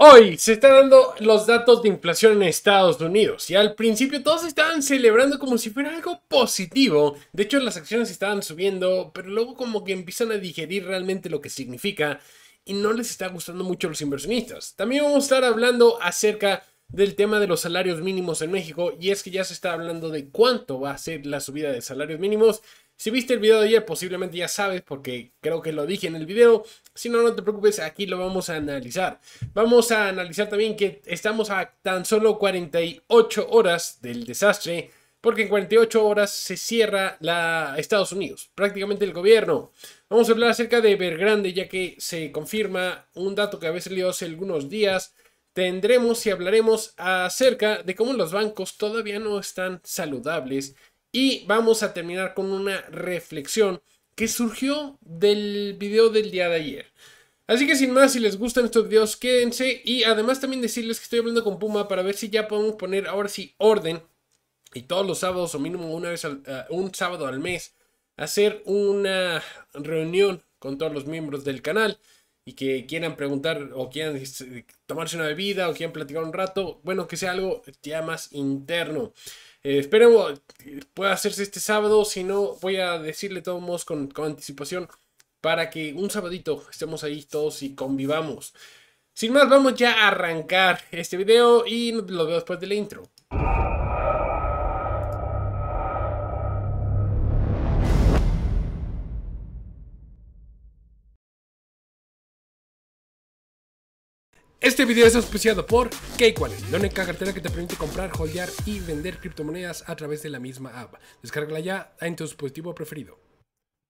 Hoy se están dando los datos de inflación en Estados Unidos y al principio todos estaban celebrando como si fuera algo positivo. De hecho las acciones estaban subiendo, pero luego como que empiezan a digerir realmente lo que significa y no les está gustando mucho a los inversionistas. También vamos a estar hablando acerca del tema de los salarios mínimos en México y es que ya se está hablando de cuánto va a ser la subida de salarios mínimos si viste el video de ayer, posiblemente ya sabes, porque creo que lo dije en el video. Si no, no te preocupes, aquí lo vamos a analizar. Vamos a analizar también que estamos a tan solo 48 horas del desastre, porque en 48 horas se cierra la Estados Unidos, prácticamente el gobierno. Vamos a hablar acerca de grande ya que se confirma un dato que había salido hace algunos días tendremos y hablaremos acerca de cómo los bancos todavía no están saludables y vamos a terminar con una reflexión que surgió del video del día de ayer. Así que sin más, si les gustan estos videos, quédense. Y además también decirles que estoy hablando con Puma para ver si ya podemos poner ahora sí orden. Y todos los sábados o mínimo una vez eh, un sábado al mes hacer una reunión con todos los miembros del canal y que quieran preguntar o quieran tomarse una bebida o quieran platicar un rato, bueno, que sea algo ya más interno. Espero eh, esperemos pueda hacerse este sábado, si no voy a decirle todos con, anticipación para que un sabadito estemos ahí todos y convivamos. Sin más, vamos ya a arrancar este video y lo veo después de la intro. Este video es auspiciado por Cakewallet, la única cartera que te permite comprar, holdear y vender criptomonedas a través de la misma app. Descárgala ya en tu dispositivo preferido.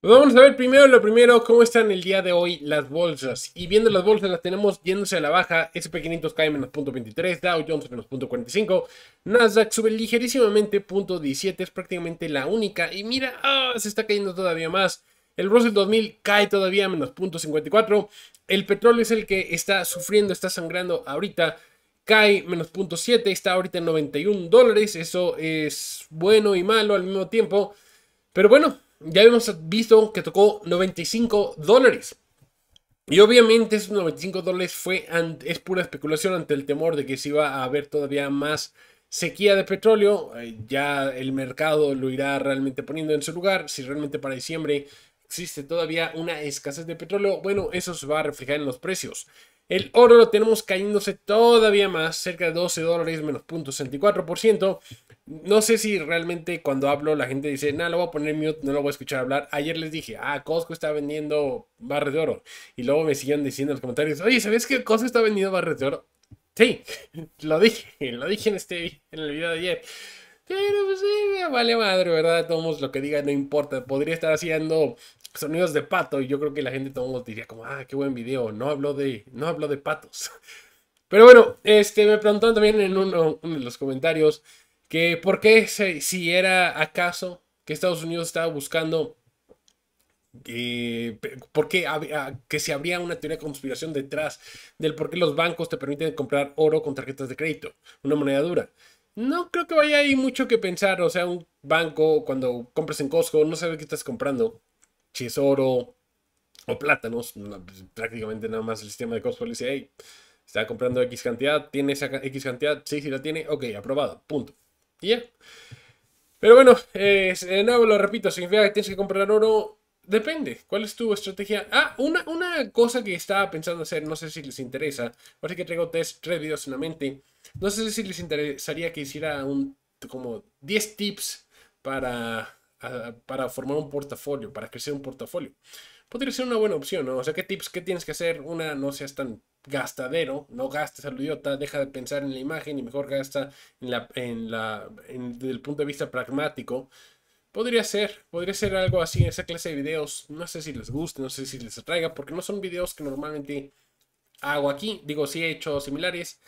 Pues vamos a ver primero lo primero, cómo están el día de hoy las bolsas. Y viendo las bolsas, las tenemos yéndose a la baja. SP500 cae menos 0.23, Dow Jones menos 0.45, Nasdaq sube ligerísimamente 0.17, es prácticamente la única. Y mira, ah, se está cayendo todavía más. El Russell 2000 cae todavía menos 0.54, el petróleo es el que está sufriendo, está sangrando ahorita. Cae menos 0.7, está ahorita en 91 dólares. Eso es bueno y malo al mismo tiempo. Pero bueno, ya hemos visto que tocó 95 dólares. Y obviamente esos 95 dólares fue es pura especulación ante el temor de que se iba a haber todavía más sequía de petróleo. Eh, ya el mercado lo irá realmente poniendo en su lugar. Si realmente para diciembre existe todavía una escasez de petróleo, bueno, eso se va a reflejar en los precios. El oro lo tenemos cayéndose todavía más, cerca de 12 dólares menos 0.64%. No sé si realmente cuando hablo la gente dice, nada, lo voy a poner mute, no lo voy a escuchar hablar. Ayer les dije, ah, Costco está vendiendo barras de oro. Y luego me siguieron diciendo en los comentarios, oye, ¿sabes que Costco está vendiendo barras de oro? Sí, lo dije, lo dije en, este, en el video de ayer. Pero pues sí, vale madre, ¿verdad? Todos lo que diga no importa. Podría estar haciendo sonidos de pato y yo creo que la gente todo diría como, ah, qué buen video, no habló de, no habló de patos. Pero bueno, este, me preguntaron también en uno, de los comentarios que por qué si era acaso que Estados Unidos estaba buscando eh, por había, que se habría una teoría de conspiración detrás del por qué los bancos te permiten comprar oro con tarjetas de crédito, una moneda dura. No creo que vaya ahí mucho que pensar, o sea, un banco cuando compras en Costco no sabe qué estás comprando si es oro o plátanos, pues, prácticamente nada más el sistema de costo pues, dice, está comprando X cantidad, tiene esa X cantidad, sí, sí la tiene, ok, aprobado, punto. Y ya. Pero bueno, eh, lo repito, significa que tienes que comprar oro. Depende, ¿cuál es tu estrategia? Ah, una, una cosa que estaba pensando hacer, no sé si les interesa, parece que traigo tres, videos en la mente, no sé si les interesaría que hiciera un como 10 tips para para formar un portafolio, para crecer un portafolio. Podría ser una buena opción, ¿no? O sea, ¿qué tips, qué tienes que hacer? Una, no seas tan gastadero, no gastes al idiota, deja de pensar en la imagen y mejor gasta en la, en la, el punto de vista pragmático. Podría ser, podría ser algo así, esa clase de videos. No sé si les guste, no sé si les atraiga, porque no son videos que normalmente hago aquí. Digo, sí he hecho similares,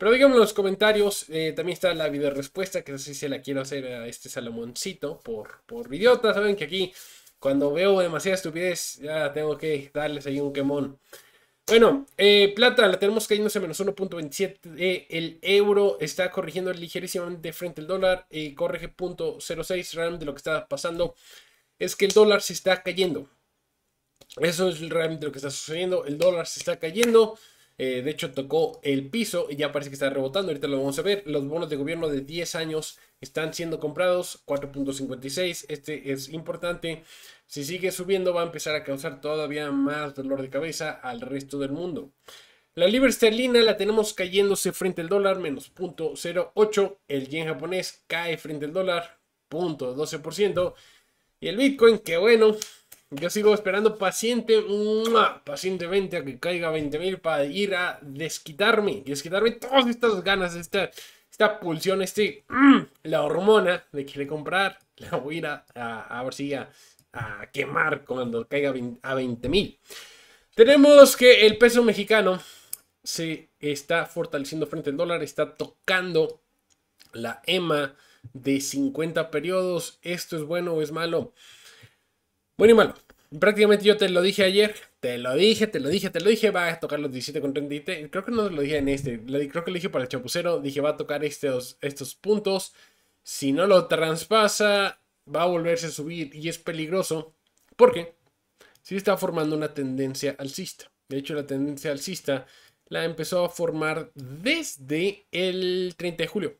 pero díganme en los comentarios, eh, también está la video respuesta, que no sé si se la quiero hacer a este Salomoncito por, por idiota. Saben que aquí, cuando veo demasiada estupidez, ya tengo que darles ahí un quemón. Bueno, eh, plata la tenemos cayéndose a menos 1.27. Eh, el euro está corrigiendo ligerísimamente frente al dólar. Eh, corrige 0.06. Realmente lo que está pasando es que el dólar se está cayendo. Eso es realmente lo que está sucediendo. El dólar se está cayendo. Eh, de hecho, tocó el piso y ya parece que está rebotando. Ahorita lo vamos a ver. Los bonos de gobierno de 10 años están siendo comprados, 4.56. Este es importante. Si sigue subiendo, va a empezar a causar todavía más dolor de cabeza al resto del mundo. La libra esterlina la tenemos cayéndose frente al dólar, menos 0.08. El yen japonés cae frente al dólar, 12%. Y el Bitcoin, que bueno, yo sigo esperando paciente, pacientemente a que caiga 20.000 para ir a desquitarme, desquitarme todas estas ganas, esta, esta pulsión, este, ¡mm! la hormona de quiere comprar, la voy a ir a, ver si a, quemar cuando caiga 20, a 20.000. Tenemos que el peso mexicano se está fortaleciendo frente al dólar, está tocando la EMA de 50 periodos. ¿Esto es bueno o es malo? Bueno y malo. Prácticamente yo te lo dije ayer, te lo dije, te lo dije, te lo dije, va a tocar los 17 con Creo que no lo dije en este, creo que lo dije para el chapucero, dije va a tocar estos, estos puntos. Si no lo traspasa, va a volverse a subir y es peligroso porque si está formando una tendencia alcista. De hecho, la tendencia alcista la empezó a formar desde el 30 de julio.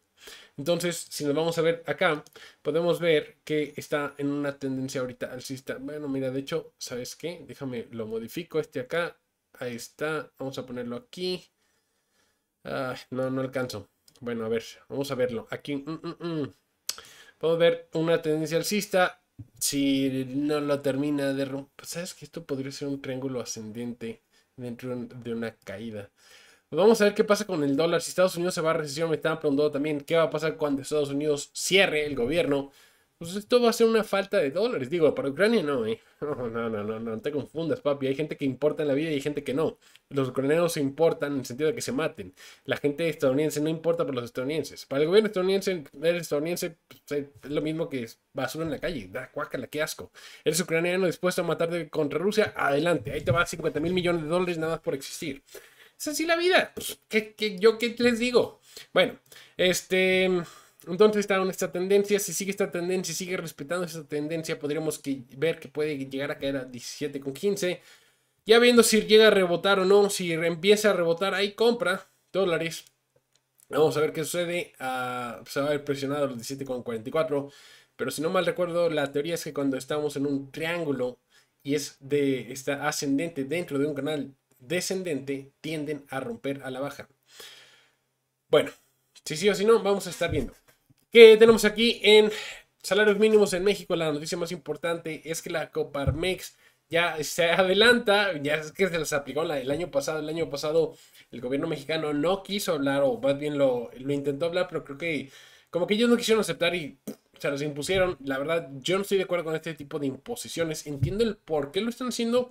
Entonces, si nos vamos a ver acá, podemos ver que está en una tendencia ahorita alcista. Bueno, mira, de hecho, ¿sabes qué? Déjame, lo modifico este acá. Ahí está. Vamos a ponerlo aquí. Ah, no, no alcanzo. Bueno, a ver, vamos a verlo. Aquí, Vamos mm, mm, mm. ver una tendencia alcista. Si no lo termina de romper, pues, ¿sabes que Esto podría ser un triángulo ascendente dentro de una caída. Vamos a ver qué pasa con el dólar. Si Estados Unidos se va a recesión, me estaban preguntando también qué va a pasar cuando Estados Unidos cierre el gobierno. Pues esto va a ser una falta de dólares. Digo, para Ucrania no, ¿eh? No, no, no, no, no te confundas, papi. Hay gente que importa en la vida y hay gente que no. Los ucranianos se importan en el sentido de que se maten. La gente estadounidense no importa para los estadounidenses. Para el gobierno estadounidense, el estadounidense pues, es lo mismo que basura en la calle. Da cuácala, qué asco. Eres ucraniano dispuesto a matarte contra Rusia, adelante. Ahí te va 50 mil millones de dólares nada más por existir. Es así la vida. Pues, ¿qué, yo qué les digo? Bueno, este. Entonces está en esta tendencia. Si sigue esta tendencia, sigue respetando esta tendencia, podríamos que, ver que puede llegar a caer a 17,15. Ya viendo si llega a rebotar o no. Si empieza a rebotar, ahí compra dólares. Vamos a ver qué sucede. Ah, se va a ver presionado a los 17,44. Pero si no mal recuerdo, la teoría es que cuando estamos en un triángulo y es de está ascendente dentro de un canal descendente tienden a romper a la baja. Bueno, si sí o si no, vamos a estar viendo. ¿Qué tenemos aquí en salarios mínimos en México? La noticia más importante es que la Coparmex ya se adelanta, ya es que se las aplicó el año pasado, el año pasado el gobierno mexicano no quiso hablar, o más bien lo, lo intentó hablar, pero creo que como que ellos no quisieron aceptar y se los impusieron. La verdad, yo no estoy de acuerdo con este tipo de imposiciones. Entiendo el por qué lo están haciendo,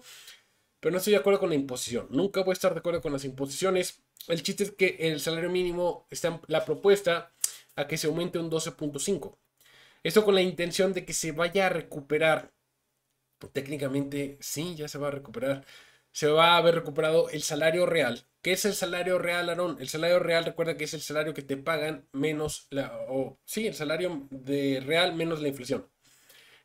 pero no estoy de acuerdo con la imposición. Nunca voy a estar de acuerdo con las imposiciones. El chiste es que el salario mínimo está en la propuesta a que se aumente un 12.5. Esto con la intención de que se vaya a recuperar. Técnicamente, sí, ya se va a recuperar. Se va a haber recuperado el salario real. ¿Qué es el salario real, Aarón? El salario real, recuerda que es el salario que te pagan menos la. O, sí, el salario de real menos la inflación.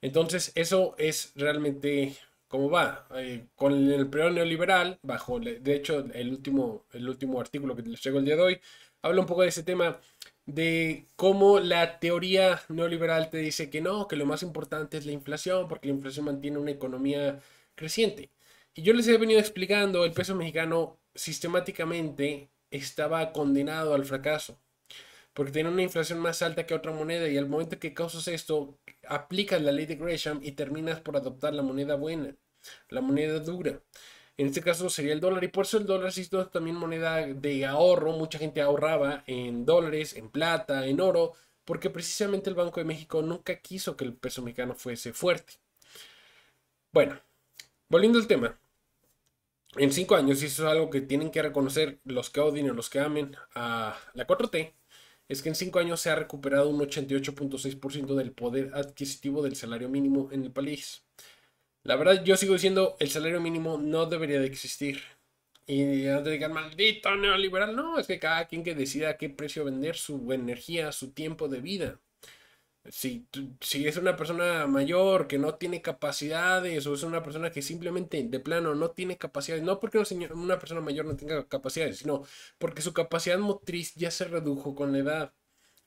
Entonces, eso es realmente cómo va. Eh, con el periodo neoliberal, bajo, de hecho, el último, el último artículo que les llegó el día de hoy, habla un poco de ese tema de cómo la teoría neoliberal te dice que no, que lo más importante es la inflación, porque la inflación mantiene una economía creciente. Y yo les he venido explicando, el peso mexicano sistemáticamente estaba condenado al fracaso, porque tiene una inflación más alta que otra moneda y al momento que causas esto, aplicas la ley de Gresham y terminas por adoptar la moneda buena la moneda dura. En este caso sería el dólar y por eso el dólar ha hizo también moneda de ahorro. Mucha gente ahorraba en dólares, en plata, en oro, porque precisamente el Banco de México nunca quiso que el peso mexicano fuese fuerte. Bueno, volviendo al tema. En cinco años, y eso es algo que tienen que reconocer los que odien o los que amen a la 4T, es que en cinco años se ha recuperado un 88.6% del poder adquisitivo del salario mínimo en el país. La verdad, yo sigo diciendo, el salario mínimo no debería de existir. Y no te digan, maldito neoliberal. No, es que cada quien que decida a qué precio vender su energía, su tiempo de vida. Si, si es una persona mayor que no tiene capacidades o es una persona que simplemente de plano no tiene capacidades, no porque una persona mayor no tenga capacidades, sino porque su capacidad motriz ya se redujo con la edad,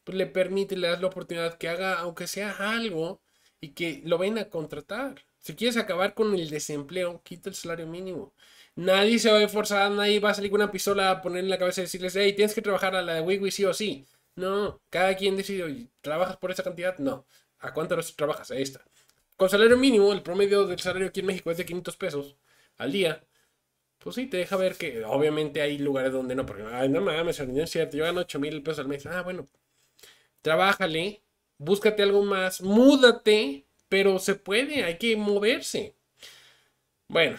pues le permite, le das la oportunidad que haga aunque sea algo y que lo ven a contratar. Si quieres acabar con el desempleo, quita el salario mínimo. Nadie se va a esforzar, nadie va a salir con una pistola a poner en la cabeza y decirles, hey, tienes que trabajar a la de Wiwi sí o sí. No, cada quien decide, ¿trabajas por esa cantidad? No. ¿A cuánto trabajas? Ahí está. Con salario mínimo, el promedio del salario aquí en México es de 500 pesos al día. Pues sí, te deja ver que obviamente hay lugares donde no, porque, ay, no mames, Yo gano 8 mil pesos al mes. Ah, bueno, trabájale, búscate algo más, múdate pero se puede, hay que moverse. Bueno,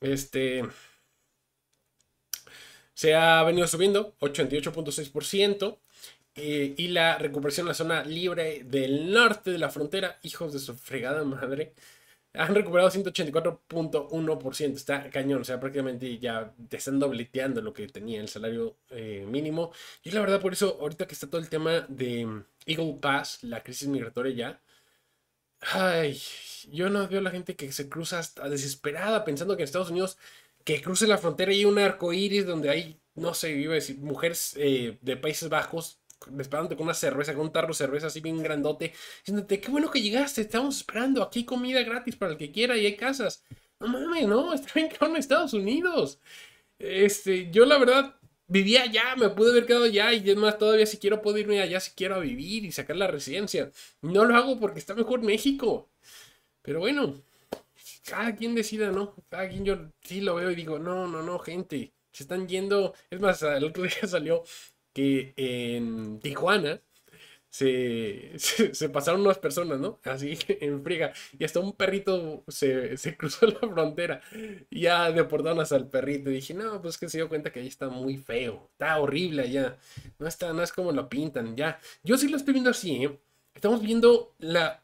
este se ha venido subiendo 88.6%. Eh, y la recuperación en la zona libre del norte de la frontera, hijos de su fregada madre, han recuperado 184.1%. Está cañón, o sea, prácticamente ya están dobleteando lo que tenía el salario eh, mínimo. Y la verdad, por eso, ahorita que está todo el tema de Eagle Pass, la crisis migratoria ya, Ay, yo no veo a la gente que se cruza hasta desesperada pensando que en Estados Unidos que cruce la frontera y hay un arco iris donde hay, no sé, iba a mujeres eh, de Países Bajos esperándote con una cerveza, con un tarro de cerveza así bien grandote, diciéndote, qué bueno que llegaste, estamos esperando, aquí hay comida gratis para el que quiera y hay casas. No mames, no, está bien que en Estados Unidos. Este, yo la verdad vivía allá, me pude haber quedado allá y es más, todavía si quiero puedo irme allá si quiero a vivir y sacar la residencia. No lo hago porque está mejor México. Pero bueno, cada quien decida, ¿no? Cada quien yo sí lo veo y digo, no, no, no, gente, se están yendo. Es más, el otro día salió que en Tijuana se, se, pasaron unas personas, ¿no? Así en friga. Y hasta un perrito se, cruzó la frontera. Y ya deportaron hasta al perrito. Y dije, no, pues que se dio cuenta que ahí está muy feo. Está horrible allá. No está, no es como lo pintan, ya. Yo sí lo estoy viendo así, ¿eh? Estamos viendo la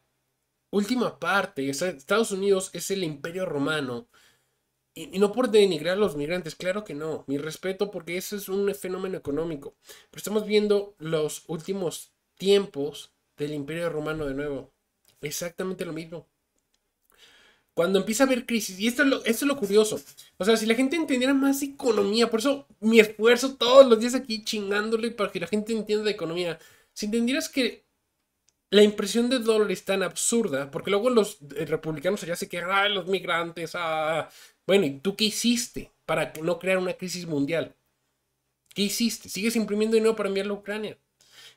última parte. Estados Unidos es el imperio romano. Y, no por denigrar a los migrantes, claro que no. Mi respeto porque eso es un fenómeno económico. Pero estamos viendo los últimos tiempos del Imperio Romano de nuevo. Exactamente lo mismo. Cuando empieza a haber crisis, y esto es, lo, curioso, o sea, si la gente entendiera más economía, por eso mi esfuerzo todos los días aquí chingándole para que la gente entienda de economía, si entendieras que la impresión de dólar es tan absurda, porque luego los eh, republicanos allá se quejan, los migrantes, ah. Bueno, ¿y tú qué hiciste para no crear una crisis mundial? ¿Qué hiciste? ¿Sigues imprimiendo dinero para enviarlo a Ucrania?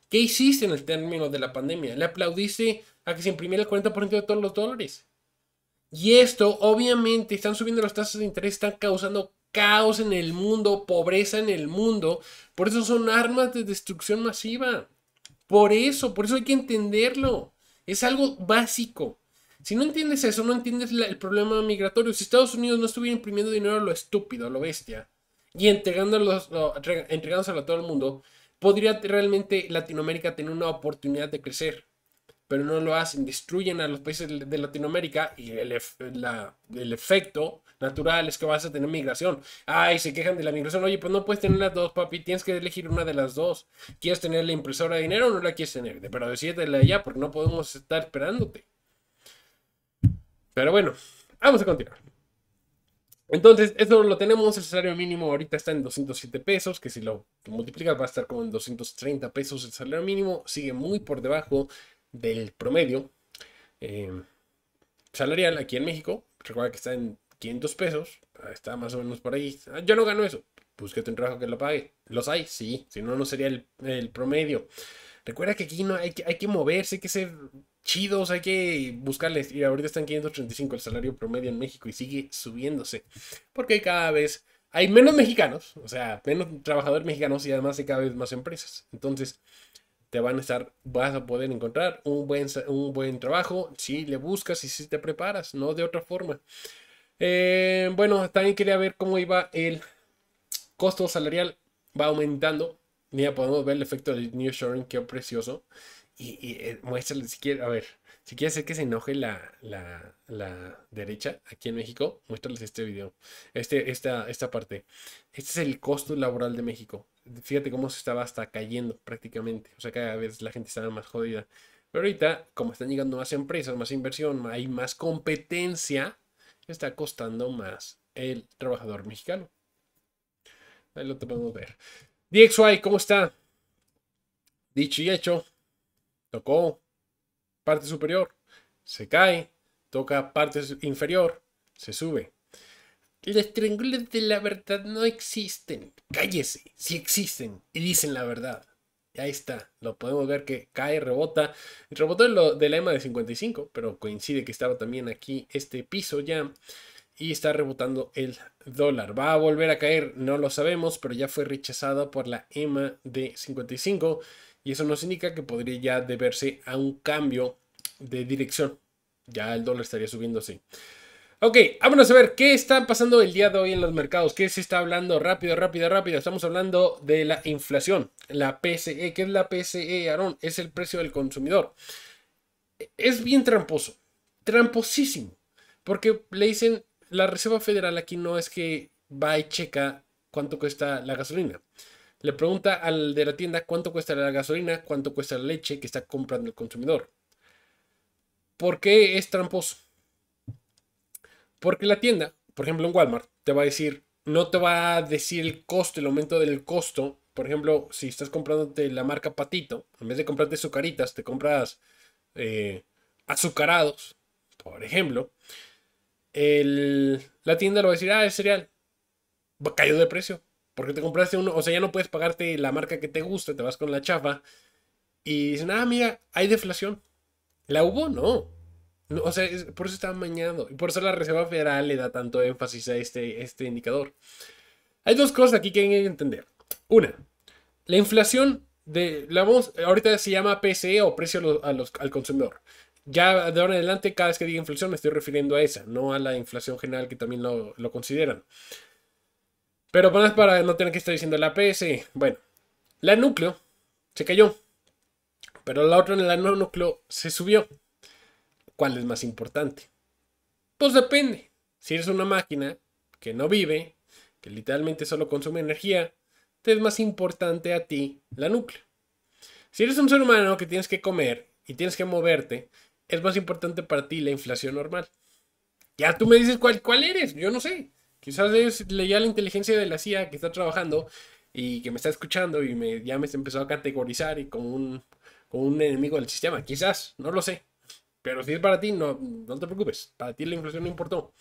¿Qué hiciste en el término de la pandemia? Le aplaudiste a que se imprimiera el 40% de todos los dólares. Y esto, obviamente, están subiendo las tasas de interés, están causando caos en el mundo, pobreza en el mundo. Por eso son armas de destrucción masiva. Por eso, por eso hay que entenderlo. Es algo básico. Si no entiendes eso, no entiendes el problema migratorio. Si Estados Unidos no estuviera imprimiendo dinero a lo estúpido, a lo bestia, y entregándolo, entregándoselo a todo el mundo, podría realmente Latinoamérica tener una oportunidad de crecer, pero no lo hacen, destruyen a los países de Latinoamérica y el, efecto natural es que vas a tener migración. Ay, se quejan de la migración. Oye, pues no puedes tener las dos, papi, tienes que elegir una de las dos. ¿Quieres tener la impresora de dinero o no la quieres tener? Pero decídela ya porque no podemos estar esperándote. Pero bueno, vamos a continuar. Entonces, eso lo tenemos, el salario mínimo ahorita está en 207 pesos, que si lo multiplicas va a estar con 230 pesos el salario mínimo, sigue muy por debajo del promedio eh, salarial aquí en México, recuerda que está en 500 pesos, ah, está más o menos por ahí, ah, yo no gano eso, búsquete un trabajo que lo pague, los hay, sí, si no, no sería el, promedio. Recuerda que aquí no hay hay que moverse, hay que ser chidos, hay que buscarles. Y ahorita están 535 el salario promedio en México y sigue subiéndose. Porque cada vez hay menos mexicanos, o sea, menos trabajadores mexicanos y además hay cada vez más empresas. Entonces, te van a estar, vas a poder encontrar un buen, un buen trabajo si le buscas y si te preparas, no de otra forma. Eh, bueno, también quería ver cómo iba el costo salarial, va aumentando. Ya podemos ver el efecto del nearshoring, qué precioso y, y eh, si quieres, a ver, si quieres hacer que se enoje la, la, la, derecha aquí en México, muéstrales este video, este, esta, esta parte. Este es el costo laboral de México. Fíjate cómo se estaba hasta cayendo prácticamente. O sea, cada vez la gente estaba más jodida. Pero ahorita, como están llegando más empresas, más inversión, hay más competencia, está costando más el trabajador mexicano. Ahí lo podemos ver. DXY, ¿cómo está? Dicho y hecho, tocó parte superior, se cae, toca parte inferior, se sube. Los triángulos de la verdad no existen. Cállese, si existen y dicen la verdad. ahí está, lo podemos ver que cae, rebota. Rebotó en lo de la EMA de 55, pero coincide que estaba también aquí este piso ya. Y está rebotando el dólar. ¿Va a volver a caer? No lo sabemos, pero ya fue rechazada por la EMA de 55 y eso nos indica que podría ya deberse a un cambio de dirección. Ya el dólar estaría subiendo, sí. Ok, vámonos a ver qué está pasando el día de hoy en los mercados. ¿Qué se está hablando? Rápido, rápido, rápido. Estamos hablando de la inflación, la PCE. ¿Qué es la PCE, Aaron? Es el precio del consumidor. Es bien tramposo, tramposísimo, porque le dicen, la Reserva Federal aquí no es que va y checa cuánto cuesta la gasolina. Le pregunta al de la tienda cuánto cuesta la gasolina, cuánto cuesta la leche que está comprando el consumidor. ¿Por qué es tramposo? Porque la tienda, por ejemplo en Walmart, te va a decir, no te va a decir el costo, el aumento del costo. Por ejemplo, si estás comprándote la marca Patito, en vez de comprarte azucaritas, te compras eh, azucarados, por ejemplo. El, la tienda lo va a decir, ah, es cereal. Cayó de precio. Porque te compraste uno, o sea, ya no puedes pagarte la marca que te gusta, te vas con la chafa. Y dicen, ah, mira, hay deflación. ¿La hubo? No. o sea, por eso está mañado. Y por eso la Reserva Federal le da tanto énfasis a este, este indicador. Hay dos cosas aquí que hay que entender. Una, la inflación de, la ahorita se llama PCE o precio al consumidor. Ya de ahora en adelante, cada vez que diga inflación me estoy refiriendo a esa, no a la inflación general que también lo, lo consideran. Pero para no tener que estar diciendo la PS. Bueno, la núcleo se cayó. Pero la otra en la no núcleo se subió. ¿Cuál es más importante? Pues depende. Si eres una máquina que no vive, que literalmente solo consume energía, te es más importante a ti la núcleo. Si eres un ser humano que tienes que comer y tienes que moverte, es más importante para ti la inflación normal. Ya tú me dices cuál, cuál eres, yo no sé. Quizás leía la inteligencia de la CIA que está trabajando y que me está escuchando y me, ya me empezó a categorizar y como un, un enemigo del sistema. Quizás, no lo sé. Pero si es para ti, no, no te preocupes. Para ti la inflación no importó.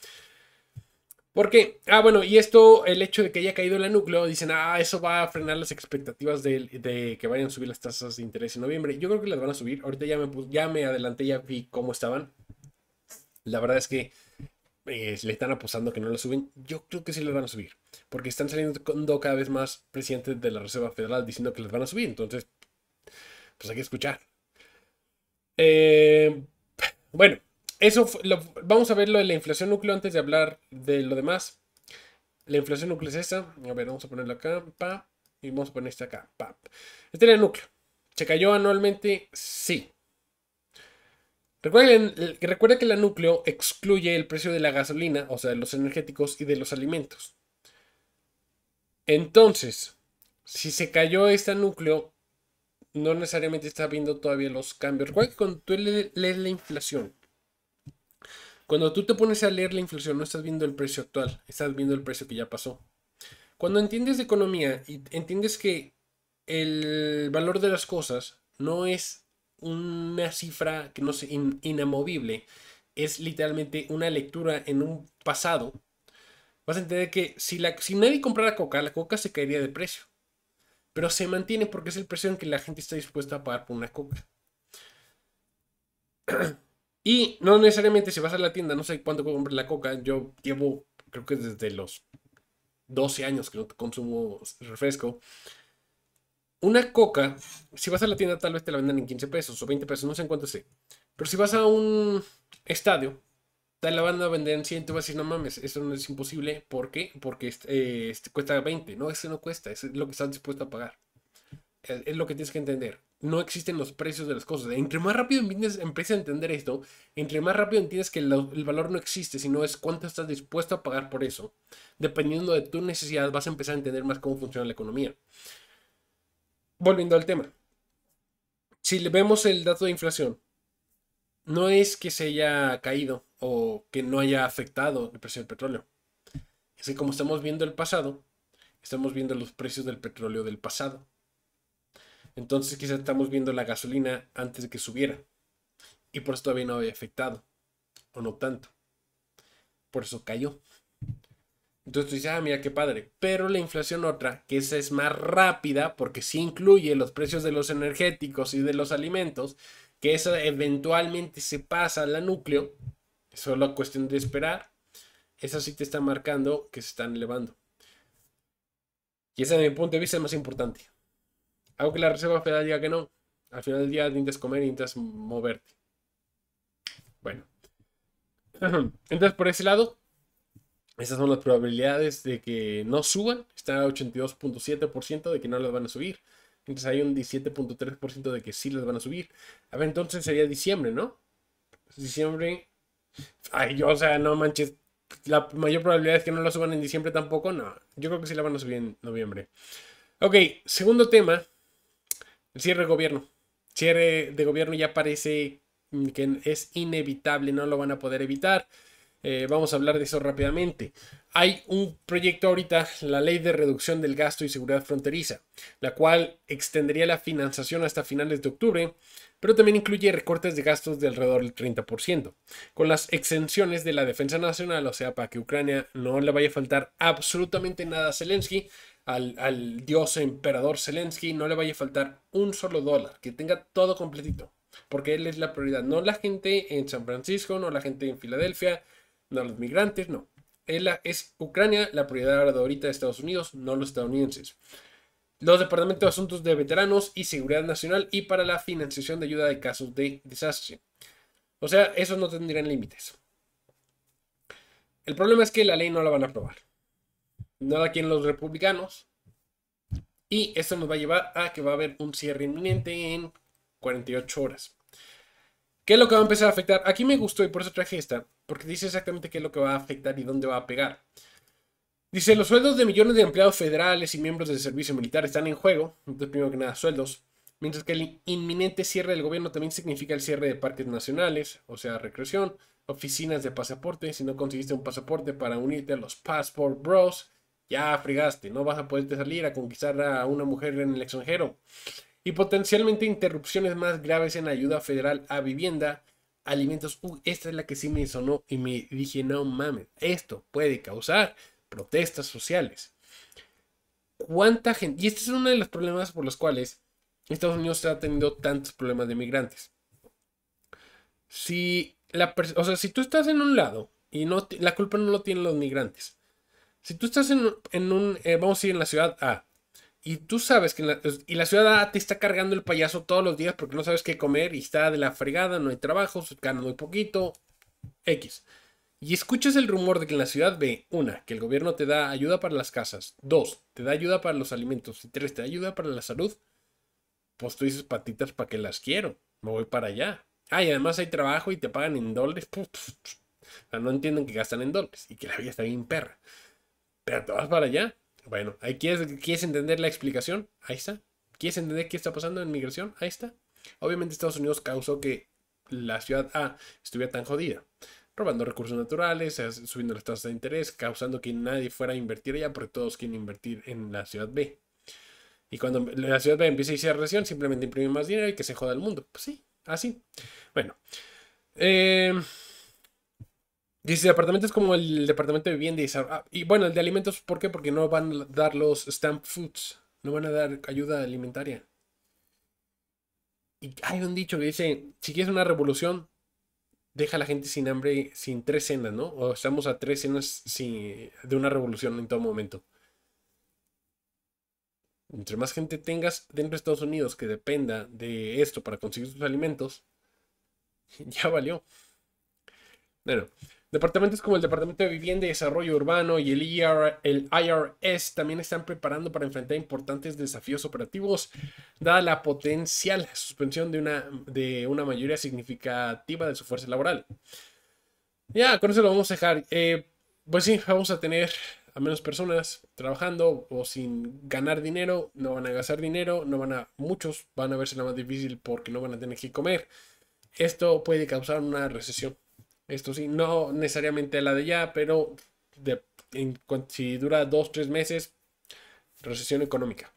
¿Por qué? Ah, bueno, y esto, el hecho de que haya caído la núcleo, dicen, ah, eso va a frenar las expectativas de, que vayan a subir las tasas de interés en noviembre. Yo creo que las van a subir. Ahorita ya me, ya me adelanté, ya vi cómo estaban. La verdad es que eh, le están apostando que no lo suben, yo creo que sí les van a subir. Porque están saliendo cada vez más presidentes de la Reserva Federal diciendo que les van a subir. Entonces, pues hay que escuchar. Eh, bueno, eso lo, vamos a ver lo de la inflación núcleo antes de hablar de lo demás. La inflación núcleo es esa. A ver, vamos a ponerlo acá. y vamos a poner esta acá. Este era el núcleo. ¿Se cayó anualmente? Sí. Recuerda, que la núcleo excluye el precio de la gasolina, o sea, de los energéticos y de los alimentos. Entonces, si se cayó esta núcleo, no necesariamente está viendo todavía los cambios. Recuerda que cuando tú lees la inflación, cuando tú te pones a leer la inflación, no estás viendo el precio actual, estás viendo el precio que ya pasó. Cuando entiendes de economía y entiendes que el valor de las cosas no es una cifra que no sé, inamovible, es literalmente una lectura en un pasado, vas a entender que si, la, si nadie comprara coca, la coca se caería de precio. Pero se mantiene porque es el precio en que la gente está dispuesta a pagar por una coca. Y no necesariamente si vas a la tienda, no sé cuánto comprar la coca. Yo llevo, creo que desde los 12 años que no consumo refresco. Una coca, si vas a la tienda, tal vez te la vendan en 15 pesos o 20 pesos, no sé en cuánto sé. Pero si vas a un estadio, te la van a vender en 100, tú vas a decir, no mames, eso no es imposible. ¿Por qué? Porque este, eh, este, cuesta 20. No, eso no cuesta, es lo que estás dispuesto a pagar. Eh, es lo que tienes que entender no existen los precios de las cosas. Entre más rápido empieces a entender esto, entre más rápido entiendes que el, el, valor no existe, sino es cuánto estás dispuesto a pagar por eso, dependiendo de tu necesidad, vas a empezar a entender más cómo funciona la economía volviendo al tema, si le vemos el dato de inflación, no es que se haya caído o que no haya afectado el precio del petróleo. Es que como estamos viendo el pasado, estamos viendo los precios del petróleo del pasado. Entonces quizás estamos viendo la gasolina antes de que subiera. Y por eso todavía no había afectado. O no tanto. Por eso cayó. Entonces tú dices, ah, mira qué padre. Pero la inflación otra, que esa es más rápida porque sí incluye los precios de los energéticos y de los alimentos, que esa eventualmente se pasa al núcleo, es solo cuestión de esperar. Esa sí te está marcando que se están elevando. Y ese, es mi punto de vista, más importante. Aunque la Reserva Federal diga que no, al final del día que comer y moverte. Bueno. Entonces, por ese lado, esas son las probabilidades de que no suban. Está a 82.7% de que no las van a subir. Entonces hay un 17.3% de que sí las van a subir. A ver, entonces sería diciembre, ¿no? Diciembre. Ay, yo, o sea, no manches. La mayor probabilidad es que no lo suban en diciembre tampoco. No, yo creo que sí la van a subir en noviembre. Ok, segundo tema. El cierre de gobierno. Cierre de gobierno ya parece que es inevitable, no lo van a poder evitar. Eh, vamos a hablar de eso rápidamente. Hay un proyecto ahorita, la Ley de Reducción del Gasto y Seguridad Fronteriza, la cual extendería la financiación hasta finales de octubre, pero también incluye recortes de gastos de alrededor del 30%, con las exenciones de la Defensa Nacional, o sea, para que Ucrania no le vaya a faltar absolutamente nada a Zelensky, al, al dios emperador Zelensky, no le vaya a faltar un solo dólar, que tenga todo completito porque él es la prioridad, no la gente en San Francisco, no la gente en Filadelfia, no los migrantes, no. Es, es Ucrania la prioridad ahorita de Estados Unidos, no los estadounidenses. Los departamentos de asuntos de veteranos y seguridad nacional y para la financiación de ayuda de casos de desastre. O sea, esos no tendrían límites. El problema es que la ley no la van a aprobar. Nada la quieren los republicanos. Y esto nos va a llevar a que va a haber un cierre inminente en 48 horas. ¿Qué es lo que va a empezar a afectar? Aquí me gustó y por eso traje esta porque dice exactamente qué es lo que va a afectar y dónde va a pegar. Dice, los sueldos de millones de empleados federales y miembros del servicio militar están en juego, entonces primero que nada sueldos, mientras que el inminente cierre del gobierno también significa el cierre de parques nacionales, o sea, recreación, oficinas de pasaporte, si no conseguiste un pasaporte para unirte a los Passport Bros, ya fregaste, no vas a poder salir a conquistar a una mujer en el extranjero. Y potencialmente interrupciones más graves en ayuda federal a vivienda, alimentos. uy, esta es la que sí me sonó y me dije, no mames, esto puede causar protestas sociales. ¿Cuánta gente? Y este es uno de los problemas por los cuales Estados Unidos está teniendo tantos problemas de migrantes. Si, la o sea, si tú estás en un lado y no la culpa no lo tienen los migrantes. Si tú estás en, un, eh, vamos a ir en la ciudad A, y tú sabes que la, y la ciudad te está cargando el payaso todos los días porque no sabes qué comer y está de la fregada, no hay trabajo, gana muy poquito, X. Y escuchas el rumor de que en la ciudad ve una, que el gobierno te da ayuda para las casas, dos, te da ayuda para los alimentos y tres, te da ayuda para la salud, pues tú dices patitas para que las quiero, me voy para allá. Ah, y además hay trabajo y te pagan en dólares. no entienden que gastan en dólares y que la vida está bien perra. Pero te vas para allá bueno, quieres, entender la explicación, ahí está. ¿Quieres entender qué está pasando en migración? Ahí está. Obviamente Estados Unidos causó que la ciudad A estuviera tan jodida, robando recursos naturales, subiendo las tasas de interés, causando que nadie fuera a invertir allá porque todos quieren invertir en la ciudad B. Y cuando la ciudad B empieza a iniciar simplemente imprime más dinero y que se joda el mundo. Pues sí, así. Bueno. Eh, Dice, departamento es como el departamento de vivienda y, ah, y bueno, el de alimentos, ¿por qué? Porque no van a dar los stamp foods, no van a dar ayuda alimentaria. Y hay un dicho que dice, si quieres una revolución, deja a la gente sin hambre, sin tres cenas, ¿no? O estamos a tres cenas de una revolución en todo momento. Entre más gente tengas dentro de Estados Unidos que dependa de esto para conseguir sus alimentos, ya valió. Bueno, Departamentos como el Departamento de Vivienda y Desarrollo Urbano y el, IRS también están preparando para enfrentar importantes desafíos operativos, dada la potencial suspensión de una, de una mayoría significativa de su fuerza laboral. Ya, con eso lo vamos a dejar. Eh, pues sí, vamos a tener a menos personas trabajando o sin ganar dinero, no van a gastar dinero, no van a, muchos van a verse la más difícil porque no van a tener que comer. Esto puede causar una recesión. Esto sí, no necesariamente la de ya, pero de, si dura dos, tres meses, recesión económica.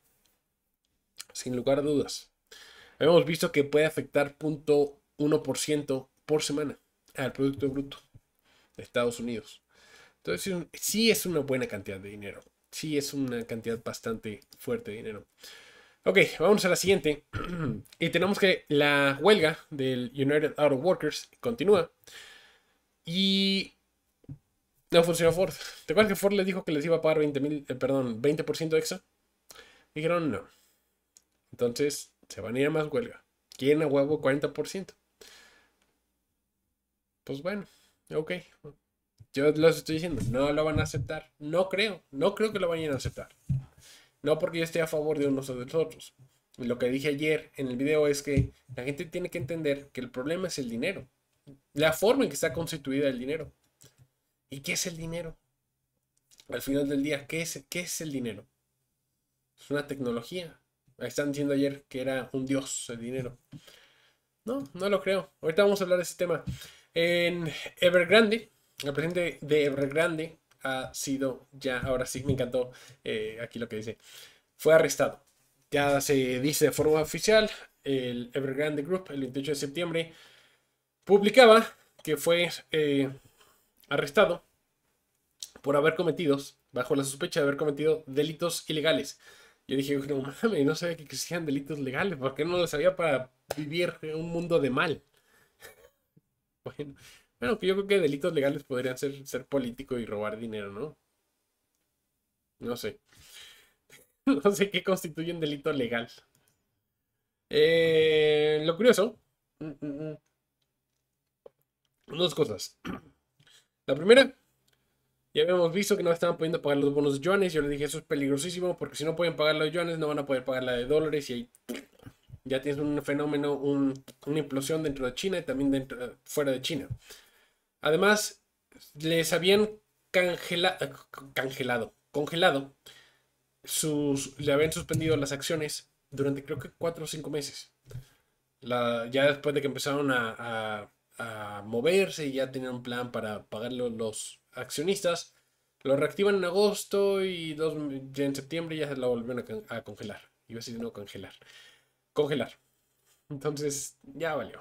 Sin lugar a dudas. hemos visto que puede afectar 0.1% por semana al Producto Bruto de Estados Unidos. Entonces, sí es una buena cantidad de dinero. Sí es una cantidad bastante fuerte de dinero. Ok, vamos a la siguiente. y tenemos que la huelga del United Auto Workers continúa. Y no funcionó Ford. ¿Te acuerdas que Ford le dijo que les iba a pagar 20 eh, perdón, 20% extra? Dijeron no. Entonces se van a ir a más huelga. ¿Quién a huevo 40%. Pues bueno, ok. Yo les estoy diciendo, no lo van a aceptar. No creo, no creo que lo vayan a aceptar. No porque yo esté a favor de unos o de los otros. Lo que dije ayer en el video es que la gente tiene que entender que el problema es el dinero la forma en que está constituida el dinero. ¿Y qué es el dinero? Al final del día, ¿qué es, qué es el dinero? Es una tecnología. Están diciendo ayer que era un dios el dinero. No, no lo creo. Ahorita vamos a hablar de ese tema. En Evergrande, el presidente de Evergrande ha sido ya, ahora sí me encantó eh, aquí lo que dice, fue arrestado. Ya se dice de forma oficial, el Evergrande Group el 28 de septiembre publicaba que fue eh, arrestado por haber cometido, bajo la sospecha de haber cometido delitos ilegales. Yo dije, no mames, no sabía que existían delitos legales, porque no lo sabía para vivir en un mundo de mal. bueno, bueno, pues yo creo que delitos legales podrían ser ser político y robar dinero, ¿no? No sé. no sé qué constituye un delito legal. Eh, lo curioso mm, mm, mm, Dos cosas. La primera, ya habíamos visto que no estaban pudiendo pagar los bonos de yuanes. Yo les dije, eso es peligrosísimo porque si no pueden pagar los yuanes, no van a poder pagar la de dólares. Y ahí ya tienes un fenómeno, una implosión dentro de China y también dentro, fuera de China. Además, les habían eh, cangelado, congelado, sus, le habían suspendido las acciones durante creo que cuatro o cinco meses. ya después de que empezaron a a moverse y ya tenían un plan para pagarlo los accionistas. Lo reactivan en agosto y ya en septiembre ya se lo volvieron a, congelar. Iba a decir no congelar. Congelar. Entonces ya valió.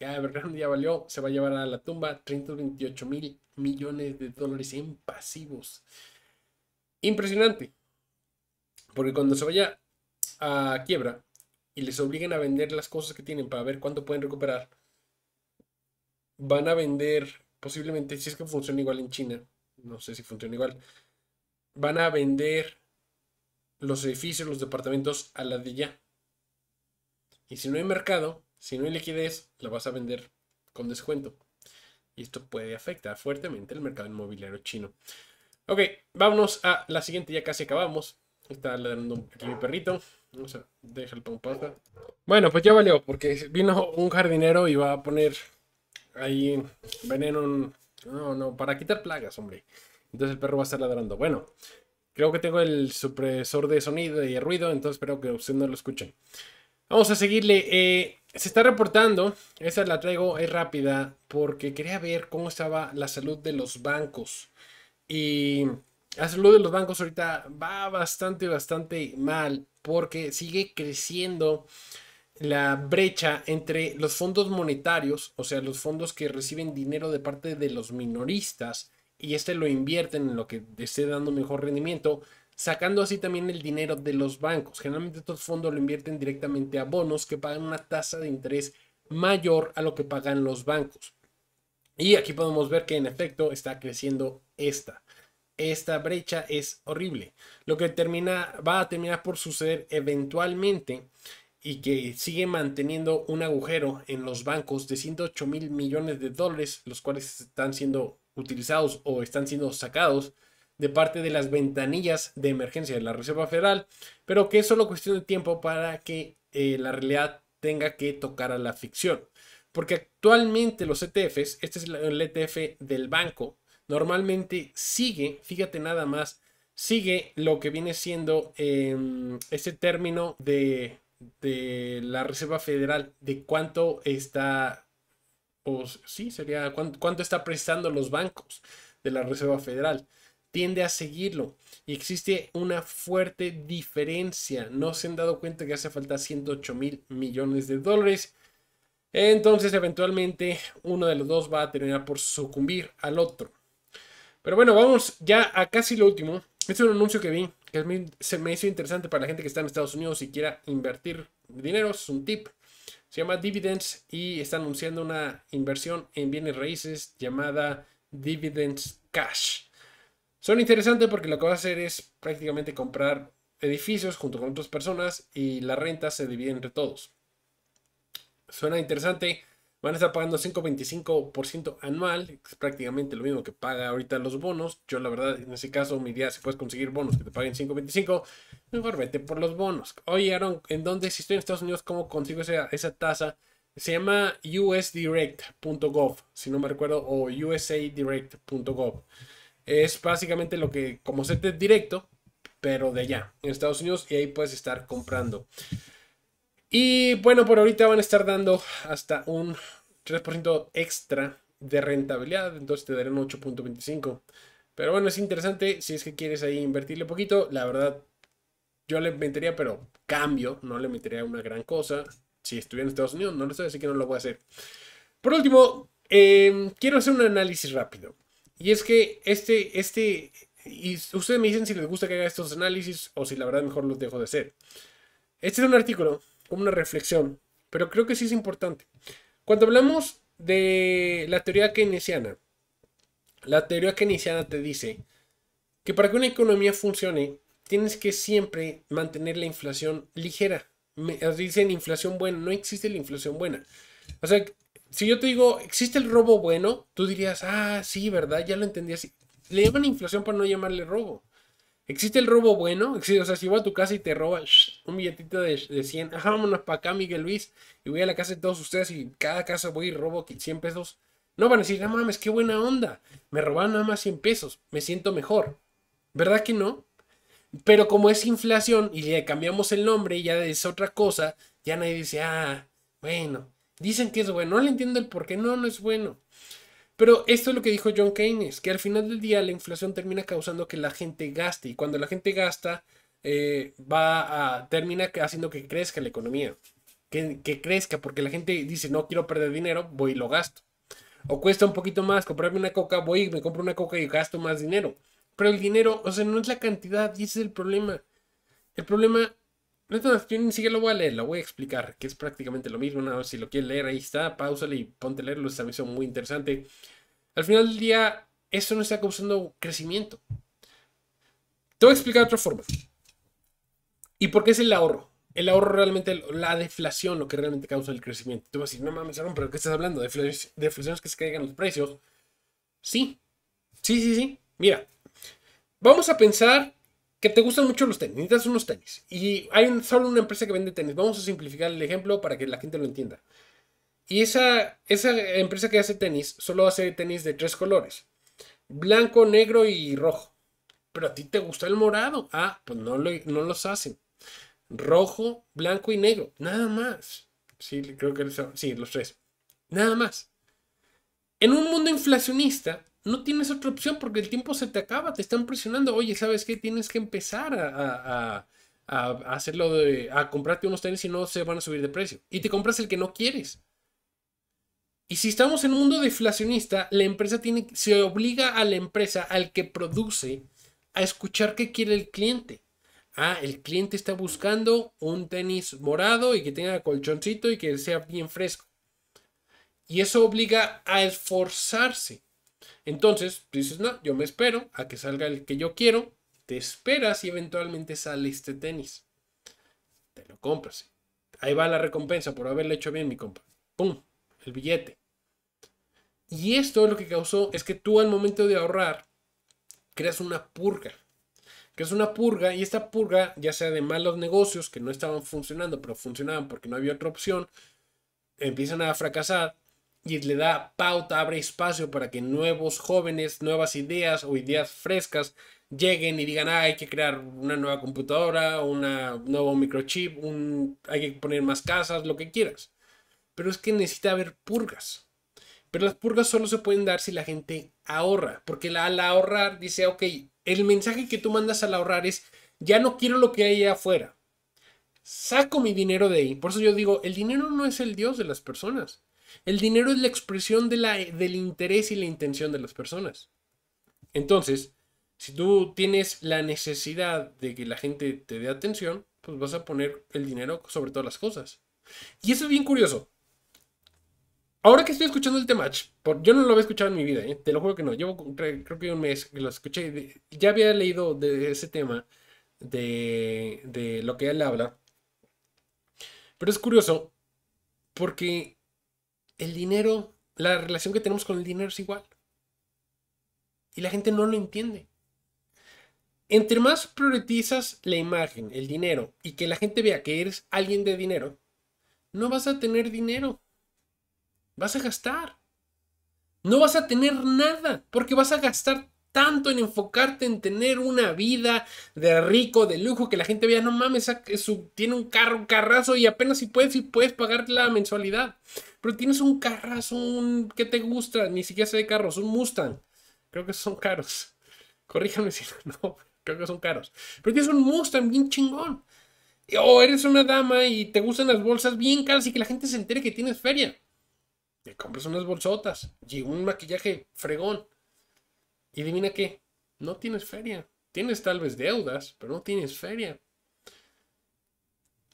Ya Evergrande ya valió. Se va a llevar a la tumba 328 mil millones de dólares en pasivos. Impresionante. Porque cuando se vaya a quiebra y les obliguen a vender las cosas que tienen para ver cuánto pueden recuperar, van a vender, posiblemente, si es que funciona igual en China, no sé si funciona igual, van a vender los edificios, los departamentos a la de ya. Y si no hay mercado, si no hay liquidez, la vas a vender con descuento. Y esto puede afectar fuertemente el mercado inmobiliario chino. Ok, vámonos a la siguiente, ya casi acabamos. Está ladrando aquí mi perrito. Vamos a dejar el Bueno, pues ya valió, porque vino un jardinero y va a poner ahí venen Un... No, no, para quitar plagas, hombre. Entonces el perro va a estar ladrando. Bueno, creo que tengo el supresor de sonido y de ruido, entonces espero que ustedes no lo escuchen. Vamos a seguirle. Eh, se está reportando, esa la traigo, es rápida, porque quería ver cómo estaba la salud de los bancos. Y la salud de los bancos ahorita va bastante, bastante mal, porque sigue creciendo la brecha entre los fondos monetarios, o sea, los fondos que reciben dinero de parte de los minoristas y este lo invierten en lo que esté dando mejor rendimiento, sacando así también el dinero de los bancos. Generalmente estos fondos lo invierten directamente a bonos que pagan una tasa de interés mayor a lo que pagan los bancos. Y aquí podemos ver que en efecto está creciendo esta. Esta brecha es horrible. Lo que termina, va a terminar por suceder eventualmente y que sigue manteniendo un agujero en los bancos de 108 mil millones de dólares, los cuales están siendo utilizados o están siendo sacados de parte de las ventanillas de emergencia de la Reserva Federal, pero que es solo cuestión de tiempo para que eh, la realidad tenga que tocar a la ficción. Porque actualmente los ETFs, este es el ETF del banco, normalmente sigue, fíjate nada más, sigue lo que viene siendo em, ese término de de la Reserva Federal de cuánto está, o pues, sí, sería cuánto, está prestando los bancos de la Reserva Federal tiende a seguirlo. Y existe una fuerte diferencia. No se han dado cuenta que hace falta 108 mil millones de dólares. Entonces, eventualmente, uno de los dos va a terminar por sucumbir al otro. Pero bueno, vamos ya a casi lo último. Este es un anuncio que vi que se me hizo interesante para la gente que está en Estados Unidos y quiera invertir dinero, es un tip. Se llama Dividends y está anunciando una inversión en bienes raíces llamada Dividends Cash. Son interesante porque lo que va a hacer es prácticamente comprar edificios junto con otras personas y la renta se divide entre todos. Suena interesante. Van a estar pagando 5.25% anual, es prácticamente lo mismo que paga ahorita los bonos. Yo la verdad, en ese caso, mi día si puedes conseguir bonos que te paguen 5.25, mejor vete por los bonos. Oye, Aaron, ¿en dónde? Si estoy en Estados Unidos, ¿cómo consigo esa, esa tasa? Se llama usdirect.gov, si no me recuerdo, o usadirect.gov. Es básicamente lo que, como CETES directo, pero de allá, en Estados Unidos, y ahí puedes estar comprando. Y bueno, por ahorita van a estar dando hasta un 3% extra de rentabilidad, entonces te darán 8.25. Pero bueno, es interesante si es que quieres ahí invertirle poquito. La verdad, yo le metería, pero cambio, no le metería una gran cosa. Si estuviera en Estados Unidos, no lo sé, así que no lo voy a hacer. Por último, em, quiero hacer un análisis rápido. Y es que este, este, y ustedes me dicen si les gusta que haga estos análisis o si la verdad mejor los dejo de hacer. Este es un artículo una reflexión, pero creo que sí es importante. Cuando hablamos de la teoría keynesiana, la teoría keynesiana te dice que para que una economía funcione, tienes que siempre mantener la inflación ligera. Me dicen inflación buena, no existe la inflación buena. O sea, si yo te digo, existe el robo bueno, tú dirías, ah, sí, ¿verdad? Ya lo entendí así. Le llaman inflación para no llamarle robo. Existe el robo bueno, o sea, si voy a tu casa y te roban un billetito de, de 100, ajá, vámonos para acá, Miguel Luis, y voy a la casa de todos ustedes y cada casa voy y robo 100 pesos, no van a decir, no mames, qué buena onda, me roban nada más 100 pesos, me siento mejor, ¿verdad que no? Pero como es inflación y le cambiamos el nombre y ya es otra cosa, ya nadie dice, ah, bueno, dicen que es bueno, no le entiendo el por qué, no, no es bueno. Pero esto es lo que dijo John Keynes, que al final del día la inflación termina causando que la gente gaste y cuando la gente gasta eh, va a, termina haciendo que crezca la economía, que, que crezca porque la gente dice no quiero perder dinero, voy y lo gasto. O cuesta un poquito más comprarme una coca, voy y me compro una coca y gasto más dinero. Pero el dinero, o sea, no es la cantidad y ese es el problema. El problema entonces, yo ni siquiera lo voy a leer, lo voy a explicar, que es prácticamente lo mismo. si lo quieres leer, ahí está, pausale y ponte a leerlo. Se me muy interesante. Al final del día, eso no está causando crecimiento. Te voy a explicar de otra forma. ¿Y por qué es el ahorro? El ahorro realmente, la deflación, lo que realmente causa el crecimiento. Tú vas a decir, no mames, Aaron, pero ¿qué estás hablando? deflación es que se caigan los precios? Sí. Sí, sí, sí. Mira, vamos a pensar te gustan mucho los tenis, necesitas unos tenis. Y hay solo una empresa que vende tenis. Vamos a simplificar el ejemplo para que la gente lo entienda. Y esa, esa empresa que hace tenis solo hace tenis de tres colores. Blanco, negro y rojo. Pero a ti te gusta el morado. Ah, pues no, lo, no los hacen. Rojo, blanco y negro. Nada más. Sí, creo que sí, los tres. Nada más. En un mundo inflacionista, no tienes otra opción porque el tiempo se te acaba, te están presionando. Oye, ¿sabes qué? Tienes que empezar a, hacerlo a comprarte unos tenis y no se van a subir de precio. Y te compras el que no quieres. Y si estamos en un mundo deflacionista, la empresa tiene, se obliga a la empresa, al que produce, a escuchar qué quiere el cliente. Ah, el cliente está buscando un tenis morado y que tenga colchoncito y que sea bien fresco. Y eso obliga a esforzarse. Entonces, dices, no, yo me espero a que salga el que yo quiero, te esperas y eventualmente sale este tenis. Te lo compras. Ahí va la recompensa por haberle hecho bien mi compra. ¡Pum! El billete. Y esto lo que causó es que tú al momento de ahorrar, creas una purga. es una purga y esta purga, ya sea de malos negocios que no estaban funcionando, pero funcionaban porque no había otra opción, empiezan a fracasar y le da pauta, abre espacio para que nuevos jóvenes, nuevas ideas o ideas frescas lleguen y digan, ah, hay que crear una nueva computadora, un nuevo microchip, hay que poner más casas, lo que quieras. Pero es que necesita haber purgas. Pero las purgas solo se pueden dar si la gente ahorra, porque la, al ahorrar dice, ok, el mensaje que tú mandas al ahorrar es, ya no quiero lo que hay afuera. Saco mi dinero de ahí. Por eso yo digo, el dinero no es el Dios de las personas. El dinero es la expresión de la, del interés y la intención de las personas. Entonces, si tú tienes la necesidad de que la gente te dé atención, pues vas a poner el dinero sobre todas las cosas. Y eso es bien curioso. Ahora que estoy escuchando el tema, yo no lo había escuchado en mi vida, ¿eh? te lo juro que no. Llevo creo que un mes que lo escuché. Ya había leído de ese tema, de, de lo que él habla. Pero es curioso porque el dinero, la relación que tenemos con el dinero es igual. Y la gente no lo entiende. Entre más priorizas la imagen, el dinero, y que la gente vea que eres alguien de dinero, no vas a tener dinero. Vas a gastar. No vas a tener nada, porque vas a gastar tanto en enfocarte en tener una vida de rico, de lujo, que la gente vea, no mames, tiene un carro, un carrazo y apenas si puedes, si puedes pagar la mensualidad. Pero tienes un carrazo, un que te gusta, ni siquiera sé de carros, un Mustang. Creo que son caros. Corríjame si no, creo que son caros. Pero tienes un Mustang bien chingón. O eres una dama y te gustan las bolsas bien caras y que la gente se entere que tienes feria. Te compras unas bolsotas y un maquillaje fregón. Y adivina qué, no tienes feria. Tienes tal vez deudas, pero no tienes feria.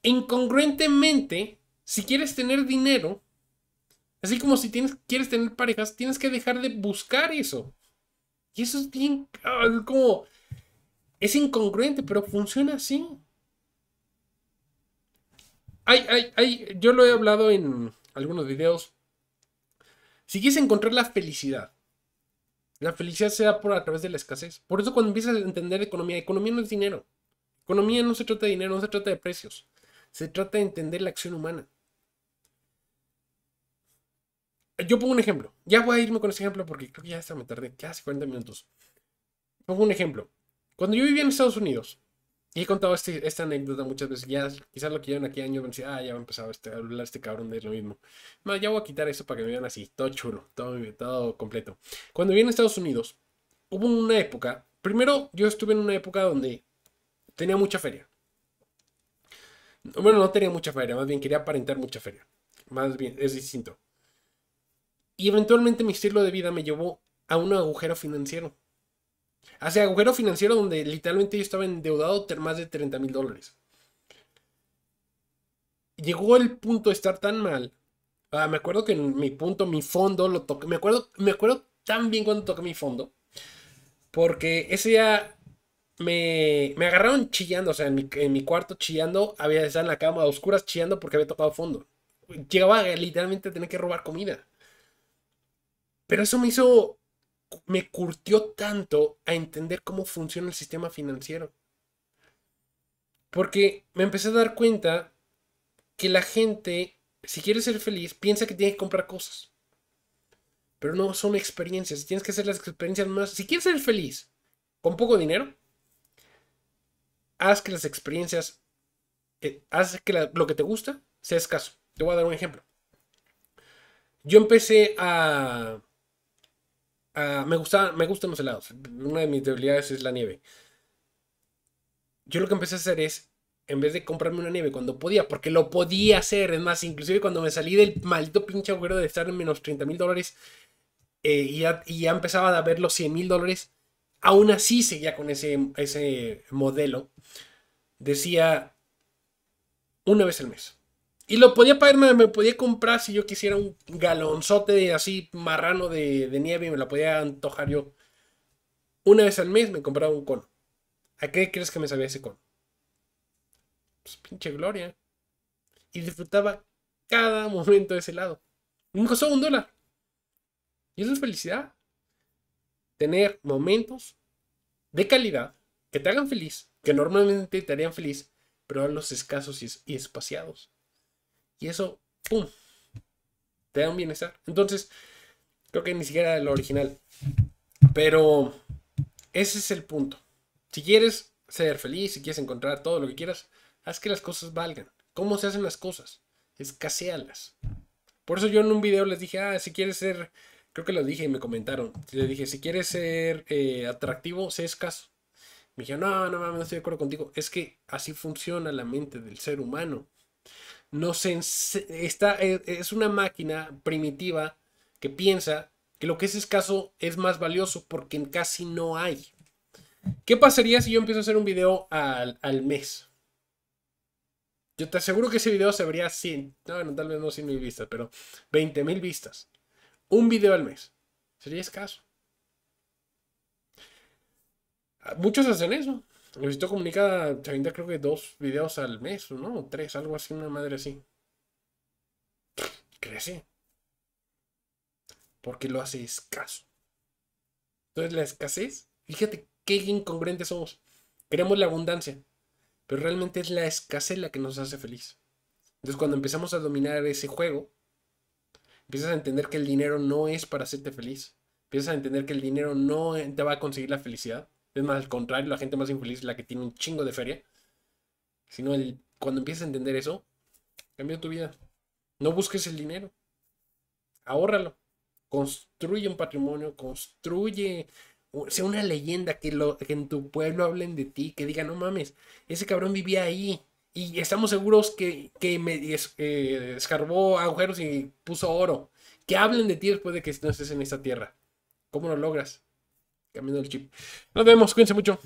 Incongruentemente, si quieres tener dinero, así como si tienes, quieres tener parejas, tienes que dejar de buscar eso. Y eso es bien ah, como... Es incongruente, pero funciona así. ay ay ay yo lo he hablado en algunos videos. Si quieres encontrar la felicidad, la felicidad se da por a través de la escasez. Por eso cuando empiezas a entender economía, economía no es dinero. Economía no se trata de dinero, no se trata de precios. Se trata de entender la acción humana. Yo pongo un ejemplo. Ya voy a irme con ese ejemplo porque creo que ya hasta me tardé. casi 40 minutos. Pongo un ejemplo. Cuando yo vivía en Estados Unidos, y he contado este, esta anécdota muchas veces. Ya quizás lo que llevan aquí años, decir, ah, ya me a empezado este, a hablar este cabrón de lo mismo. No, ya voy a quitar eso para que me vean así, todo chulo, todo, todo completo. Cuando vine a Estados Unidos, hubo una época. Primero, yo estuve en una época donde tenía mucha feria. Bueno, no tenía mucha feria, más bien quería aparentar mucha feria. Más bien, es distinto. Y eventualmente mi estilo de vida me llevó a un agujero financiero. Hace agujero financiero donde literalmente yo estaba endeudado más de 30 mil dólares. Llegó el punto de estar tan mal. Ah, me acuerdo que en mi punto, mi fondo, lo toqué. Me acuerdo, me acuerdo tan bien cuando toqué mi fondo. Porque ese día me, agarraron chillando, o sea, en mi, en mi cuarto chillando, había estado en la cama a oscuras chillando porque había tocado fondo. Llegaba literalmente a tener que robar comida. Pero eso me hizo me curtió tanto a entender cómo funciona el sistema financiero. Porque me empecé a dar cuenta que la gente, si quiere ser feliz, piensa que tiene que comprar cosas. Pero no son experiencias. Tienes que hacer las experiencias más. Si quieres ser feliz con poco dinero, haz que las experiencias, eh, haz que lo que te gusta sea escaso. Te voy a dar un ejemplo. Yo empecé a Ah, me, me gustan los helados. Una de mis debilidades es la nieve. Yo lo que empecé a hacer es, en vez de comprarme una nieve cuando podía, porque lo podía hacer, es más, inclusive cuando me salí del maldito pinche agujero de estar en menos 30 mil dólares eh, y, ya, y, ya, empezaba a ver los 100 mil dólares, aún así seguía con ese, ese modelo. Decía una vez al mes. Y lo podía pagar, me, podía comprar si yo quisiera un galonzote así marrano de, nieve y me la podía antojar yo. Una vez al mes me compraba un cono. ¿A qué crees que me sabía ese cono? Pues pinche gloria. Y disfrutaba cada momento de ese lado. Me costó un dólar. Y eso es felicidad. Tener momentos de calidad que te hagan feliz, que normalmente te harían feliz, pero a los escasos y, espaciados. Y eso, ¡pum! Te da un bienestar. Entonces, creo que ni siquiera lo original. Pero ese es el punto. Si quieres ser feliz, si quieres encontrar todo lo que quieras, haz que las cosas valgan. ¿Cómo se hacen las cosas? Escasealas. Por eso yo en un video les dije, ah, si quieres ser, creo que lo dije y me comentaron. Les dije, si quieres ser eh, atractivo, sé escaso. Me dijeron, no, no no estoy de acuerdo contigo. Es que así funciona la mente del ser humano está, e, es una máquina primitiva que piensa que lo que es escaso es más valioso porque casi no hay. ¿Qué pasaría si yo empiezo a hacer un video al, mes? Yo te aseguro que ese video se vería 100, no, bueno, tal vez no 100 mil vistas, pero 20 mil vistas. Un video al mes. Sería escaso. Ah, muchos hacen eso visto Comunica se creo que dos videos al mes, ¿no? Tres, algo así, una madre así. Crece. Porque lo hace escaso. Entonces la escasez, fíjate qué incongruentes somos. Queremos la abundancia, pero realmente es la escasez la que nos hace feliz. Entonces cuando empezamos a dominar ese juego, empiezas a entender que el dinero no es para hacerte feliz. Empiezas a entender que el dinero no eh, te va a conseguir la felicidad es más, al contrario, la gente más infeliz es la que tiene un chingo de feria. Sino el, cuando empieces a entender eso, cambia tu vida. No busques el dinero. Ahórralo. Construye un patrimonio, construye sea una leyenda que, lo, en tu pueblo hablen de ti, que digan, no mames, ese cabrón vivía ahí. Y estamos seguros que, me eh, escarbó agujeros y puso oro. Que hablen de ti después de que no estés en esta tierra. ¿Cómo lo logras? cambiando el chip. Nos vemos, cuídense mucho.